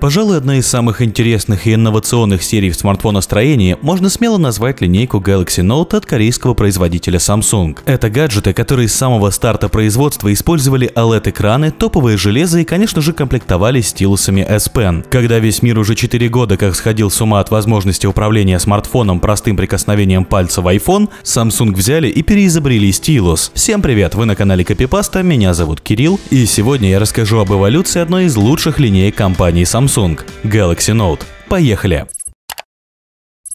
Пожалуй, одна из самых интересных и инновационных серий в смартфоностроении можно смело назвать линейку Galaxy Note от корейского производителя Samsung. Это гаджеты, которые с самого старта производства использовали OLED-экраны, топовое железо и, конечно же, комплектовались стилусами S Pen. Когда весь мир уже 4 года как сходил с ума от возможности управления смартфоном простым прикосновением пальца в iPhone, Samsung взяли и переизобрели стилус. Всем привет, вы на канале Копипаста, меня зовут Кирилл, и сегодня я расскажу об эволюции одной из лучших линеек компании Samsung Samsung Galaxy Note. Поехали!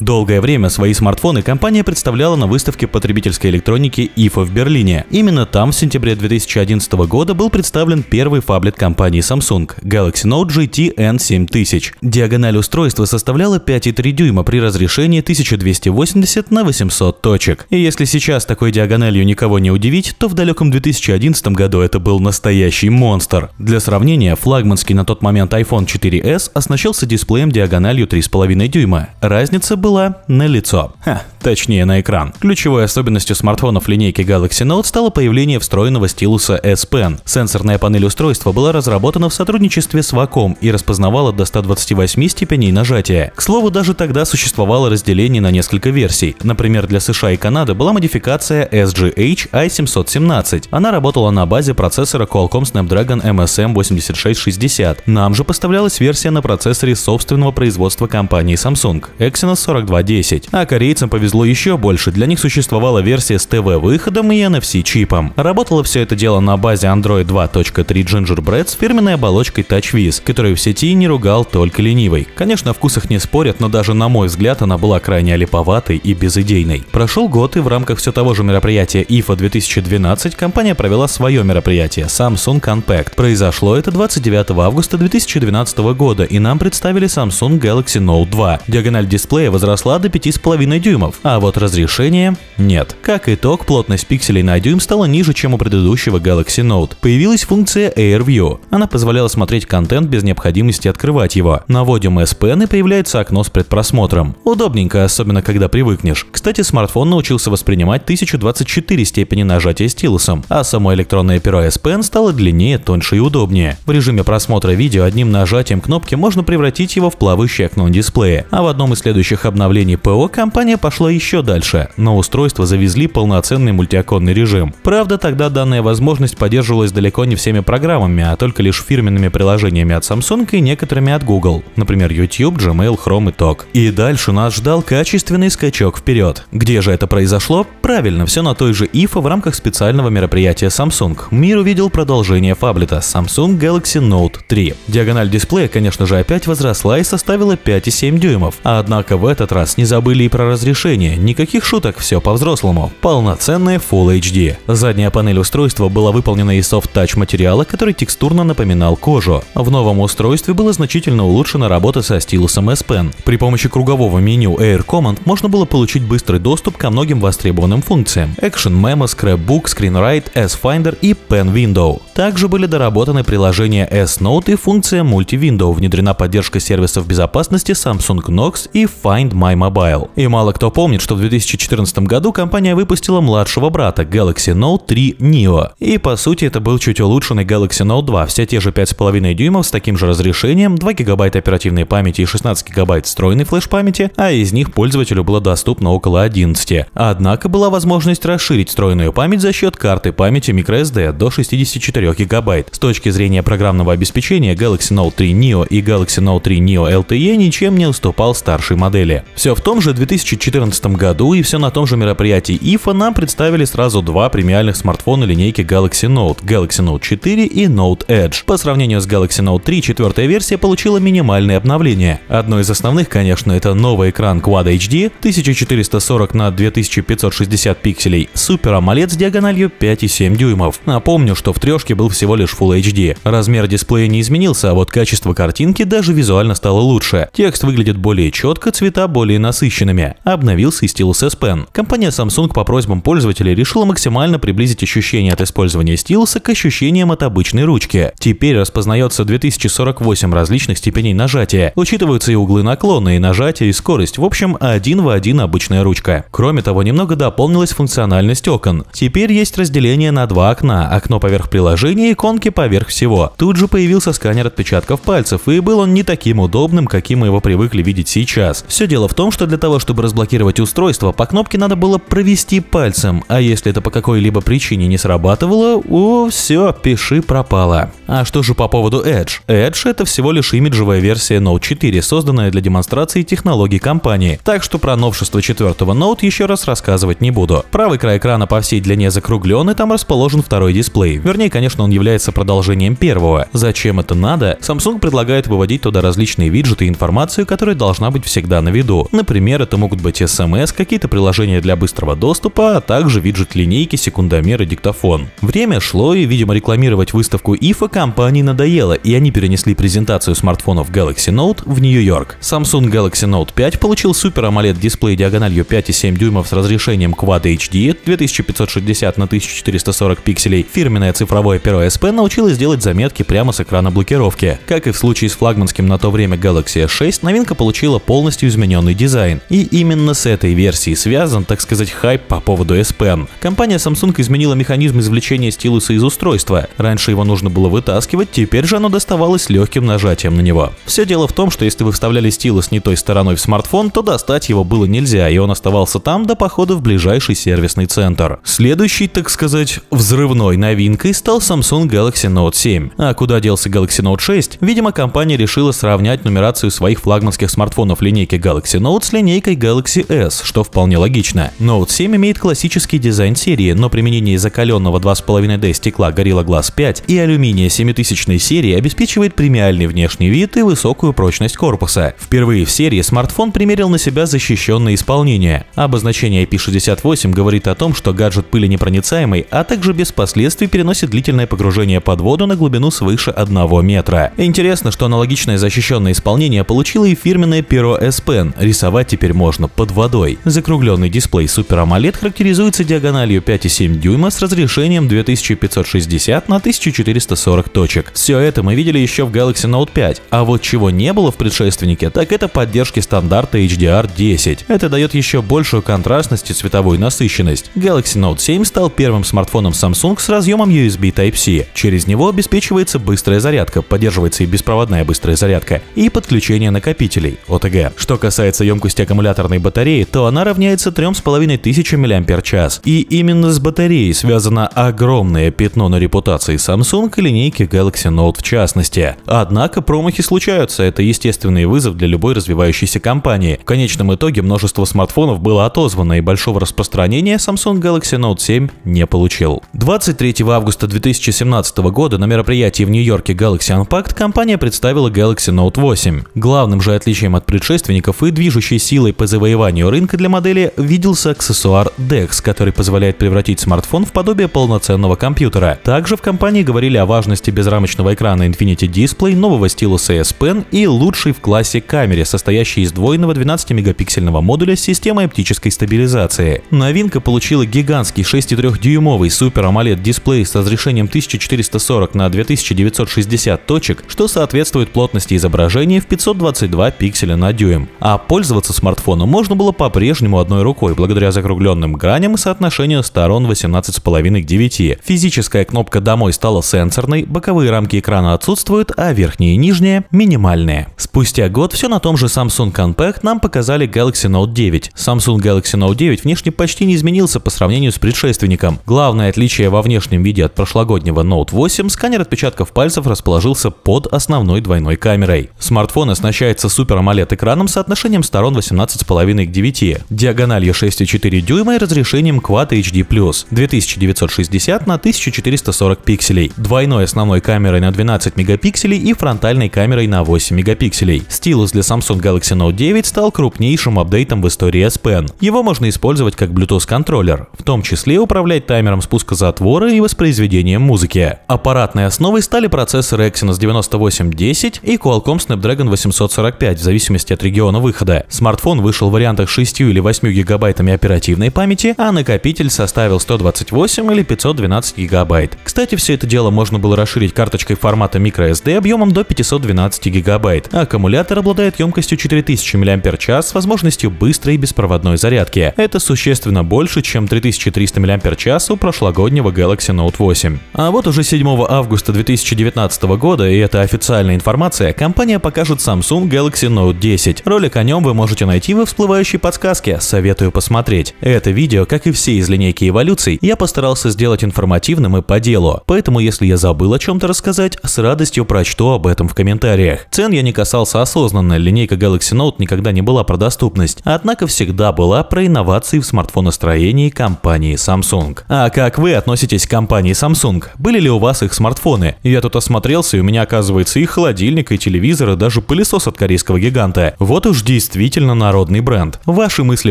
Долгое время свои смартфоны компания представляла на выставке потребительской электроники IFA в Берлине. Именно там в сентябре 2011 года был представлен первый фаблет компании Samsung Galaxy Note GT N7000. Диагональ устройства составляла 5,3 дюйма при разрешении 1280 на 800 точек. И если сейчас такой диагональю никого не удивить, то в далеком 2011 году это был настоящий монстр. Для сравнения, флагманский на тот момент iPhone 4S оснащался дисплеем диагональю 3,5 дюйма. Разница была была на лицо. Ха, точнее на экран. Ключевой особенностью смартфонов линейки Galaxy Note стало появление встроенного стилуса S Pen. Сенсорная панель устройства была разработана в сотрудничестве с Wacom и распознавала до 128 степеней нажатия. К слову, даже тогда существовало разделение на несколько версий. Например, для США и Канады была модификация SGH i717. Она работала на базе процессора Qualcomm Snapdragon MSM 8660. Нам же поставлялась версия на процессоре собственного производства компании Samsung Exynos 4210. А корейцам повезло еще больше, для них существовала версия с ТВ-выходом и NFC-чипом. Работало все это дело на базе Android 2.3 Gingerbread с фирменной оболочкой TouchWiz, которую в сети не ругал только ленивый. Конечно, в вкусах не спорят, но даже на мой взгляд она была крайне олиповатой и безыдейной. Прошел год, и в рамках все того же мероприятия IFA 2012 компания провела свое мероприятие Samsung Compact. Произошло это 29 августа 2012 года, и нам представили Samsung Galaxy Note 2. Диагональ дисплея возрастала возросла до 5,5 дюймов, а вот разрешение нет. Как итог, плотность пикселей на дюйм стала ниже, чем у предыдущего Galaxy Note. Появилась функция AirView. Она позволяла смотреть контент без необходимости открывать его. Наводим S Pen и появляется окно с предпросмотром. Удобненько, особенно когда привыкнешь. Кстати, смартфон научился воспринимать 1024 степени нажатия стилусом, а само электронное перо S Pen стало длиннее, тоньше и удобнее. В режиме просмотра видео одним нажатием кнопки можно превратить его в плавающее окно дисплея. А в одном из следующих обновлений обновлений ПО компания пошла еще дальше. На устройство завезли полноценный мультиоконный режим. Правда, тогда данная возможность поддерживалась далеко не всеми программами, а только лишь фирменными приложениями от Samsung и некоторыми от Google, например, YouTube, Gmail, Chrome и TOG. И дальше нас ждал качественный скачок вперед. Где же это произошло? Правильно, все на той же IFA в рамках специального мероприятия Samsung. Мир увидел продолжение фаблета Samsung Galaxy Note 3. Диагональ дисплея, конечно же, опять возросла и составила 5,7 дюймов, однако в этот этот раз не забыли и про разрешение, никаких шуток, все по-взрослому, полноценная Full HD. Задняя панель устройства была выполнена из софт-тач материала, который текстурно напоминал кожу. В новом устройстве была значительно улучшена работа со стилусом S Pen. При помощи кругового меню Air Command можно было получить быстрый доступ ко многим востребованным функциям – Action Memo, Scrapbook, ScreenWrite, S-Finder и Pen Window. Также были доработаны приложения S-Note и функция Multi-Window, внедрена поддержка сервисов безопасности Samsung Knox и Find My Mobile. И мало кто помнит, что в 2014 году компания выпустила младшего брата Galaxy Note 3 Neo. И по сути это был чуть улучшенный Galaxy Note 2, все те же 5,5 дюймов с таким же разрешением, 2 гигабайта оперативной памяти и 16 гигабайт встроенной флеш-памяти, а из них пользователю было доступно около 11. Однако была возможность расширить встроенную память за счет карты памяти microSD до 64 гигабайт. С точки зрения программного обеспечения Galaxy Note 3 Neo и Galaxy Note 3 Neo LTE ничем не уступал старшей модели. Все в том же 2014 году и все на том же мероприятии IFA нам представили сразу два премиальных смартфона линейки Galaxy Note, Galaxy Note 4 и Note Edge. По сравнению с Galaxy Note 3, четвертая версия получила минимальные обновления. Одно из основных, конечно, это новый экран Quad HD 1440 на 2560 пикселей, Super AMOLED с диагональю 5,7 дюймов. Напомню, что в трешке был всего лишь Full HD. Размер дисплея не изменился, а вот качество картинки даже визуально стало лучше. Текст выглядит более четко, цвета более насыщенными. Обновился и стилус S Pen. Компания Samsung по просьбам пользователей решила максимально приблизить ощущение от использования стилуса к ощущениям от обычной ручки. Теперь распознается 2048 различных степеней нажатия. Учитываются и углы наклона, и нажатие, и скорость. В общем, один в один обычная ручка. Кроме того, немного дополнилась функциональность окон. Теперь есть разделение на два окна. Окно поверх приложения, иконки поверх всего. Тут же появился сканер отпечатков пальцев, и был он не таким удобным, каким мы его привыкли видеть сейчас. Все Дело в том, что для того, чтобы разблокировать устройство, по кнопке надо было провести пальцем, а если это по какой-либо причине не срабатывало, о, все, пиши пропало. А что же по поводу Edge? Edge это всего лишь имиджевая версия Note 4, созданная для демонстрации технологий компании, так что про новшество четвертого Note еще раз рассказывать не буду. Правый край экрана по всей длине закруглен и там расположен второй дисплей. Вернее, конечно, он является продолжением первого. Зачем это надо? Samsung предлагает выводить туда различные виджеты и информацию, которая должна быть всегда на виду виду. Например, это могут быть SMS, какие-то приложения для быстрого доступа, а также виджет линейки, секундомер и диктофон. Время шло, и, видимо, рекламировать выставку IFA компании надоело, и они перенесли презентацию смартфонов Galaxy Note в Нью-Йорк. Samsung Galaxy Note 5 получил Super AMOLED дисплей диагональю 5,7 дюймов с разрешением Quad HD 2560 на 1440 пикселей. Фирменная цифровая цифровое S Pen научилась делать заметки прямо с экрана блокировки. Как и в случае с флагманским на то время Galaxy S6, новинка получила полностью измененный измененный дизайн. И именно с этой версией связан, так сказать, хайп по поводу S Pen. Компания Samsung изменила механизм извлечения стилуса из устройства. Раньше его нужно было вытаскивать, теперь же оно доставалось легким нажатием на него. Все дело в том, что если вы вставляли стилус не той стороной в смартфон, то достать его было нельзя, и он оставался там до похода в ближайший сервисный центр. Следующий, так сказать, взрывной новинкой стал Samsung Galaxy Note 7. А куда делся Galaxy Note 6? Видимо, компания решила сравнять нумерацию своих флагманских смартфонов линейки Galaxy Galaxy Note с линейкой Galaxy S, что вполне логично. Note 7 имеет классический дизайн серии, но применение закаленного 2,5D стекла Gorilla Glass 5 и алюминия 7000 серии обеспечивает премиальный внешний вид и высокую прочность корпуса. Впервые в серии смартфон примерил на себя защищенное исполнение. Обозначение IP68 говорит о том, что гаджет пыленепроницаемый, а также без последствий переносит длительное погружение под воду на глубину свыше 1 метра. Интересно, что аналогичное защищенное исполнение получило и фирменное перо S Pen, рисовать теперь можно под водой. Закругленный дисплей Super AMOLED характеризуется диагональю 5,7 дюйма с разрешением 2560 на 1440 точек. Все это мы видели еще в Galaxy Note 5, а вот чего не было в предшественнике, так это поддержки стандарта HDR10. Это дает еще большую контрастность и цветовую насыщенность. Galaxy Note 7 стал первым смартфоном Samsung с разъемом USB Type-C. Через него обеспечивается быстрая зарядка, поддерживается и беспроводная быстрая зарядка, и подключение накопителей, OTG, Что касается касается емкости аккумуляторной батареи, то она равняется 3500 мАч. И именно с батареей связано огромное пятно на репутации Samsung и линейки Galaxy Note в частности. Однако промахи случаются, это естественный вызов для любой развивающейся компании. В конечном итоге множество смартфонов было отозвано и большого распространения Samsung Galaxy Note 7 не получил. 23 августа 2017 года на мероприятии в Нью-Йорке Galaxy Unpacked компания представила Galaxy Note 8. Главным же отличием от предшественников и движущей силой по завоеванию рынка для модели виделся аксессуар DeX, который позволяет превратить смартфон в подобие полноценного компьютера. Также в компании говорили о важности безрамочного экрана Infinity Display, нового стилуса S Pen и лучшей в классе камере, состоящей из двойного 12-мегапиксельного модуля с системой оптической стабилизации. Новинка получила гигантский 6,3-дюймовый Super AMOLED дисплей с разрешением 1440 на 2960 точек, что соответствует плотности изображения в 522 пикселя на дюйм. А Пользоваться смартфоном можно было по-прежнему одной рукой, благодаря закругленным граням и соотношению сторон 18,5 к 9. Физическая кнопка «Домой» стала сенсорной, боковые рамки экрана отсутствуют, а верхние и нижние – минимальные. Спустя год все на том же Samsung Compact нам показали Galaxy Note 9. Samsung Galaxy Note 9 внешне почти не изменился по сравнению с предшественником. Главное отличие во внешнем виде от прошлогоднего Note 8 – сканер отпечатков пальцев расположился под основной двойной камерой. Смартфон оснащается Super AMOLED экраном соотношением соотношением сторон 18,5 к 9, диагональю 6,4 дюйма и разрешением Quad HD+, 2960 на 1440 пикселей, двойной основной камерой на 12 мегапикселей и фронтальной камерой на 8 мегапикселей. Стилус для Samsung Galaxy Note 9 стал крупнейшим апдейтом в истории S Pen. Его можно использовать как Bluetooth-контроллер, в том числе управлять таймером спуска затвора и воспроизведением музыки. Аппаратной основой стали процессоры Exynos 9810 и Qualcomm Snapdragon 845 в зависимости от региона выхода выхода. Смартфон вышел в вариантах 6 или 8 гигабайтами оперативной памяти, а накопитель составил 128 или 512 гигабайт. Кстати, все это дело можно было расширить карточкой формата microSD объемом до 512 гигабайт. аккумулятор обладает емкостью 4000 мАч с возможностью быстрой беспроводной зарядки. Это существенно больше, чем 3300 мАч у прошлогоднего Galaxy Note 8. А вот уже 7 августа 2019 года, и это официальная информация, компания покажет Samsung Galaxy Note 10. Ролик о нем вы можете найти во всплывающей подсказке, советую посмотреть. Это видео, как и все из линейки эволюций, я постарался сделать информативным и по делу, поэтому если я забыл о чем-то рассказать, с радостью прочту об этом в комментариях. Цен я не касался осознанно, линейка Galaxy Note никогда не была про доступность, а однако всегда была про инновации в смартфоностроении компании Samsung. А как вы относитесь к компании Samsung? Были ли у вас их смартфоны? Я тут осмотрелся и у меня оказывается и холодильник, и телевизор, и даже пылесос от корейского гиганта. Вот уж действительно народный бренд. Ваши мысли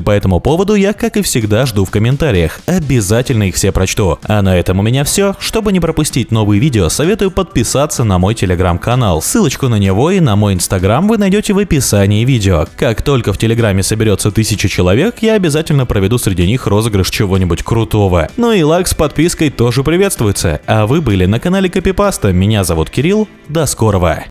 по этому поводу я, как и всегда, жду в комментариях. Обязательно их все прочту. А на этом у меня все. Чтобы не пропустить новые видео, советую подписаться на мой телеграм-канал. Ссылочку на него и на мой инстаграм вы найдете в описании видео. Как только в телеграме соберется тысяча человек, я обязательно проведу среди них розыгрыш чего-нибудь крутого. Ну и лайк с подпиской тоже приветствуется. А вы были на канале Копипаста, меня зовут Кирилл, до скорого!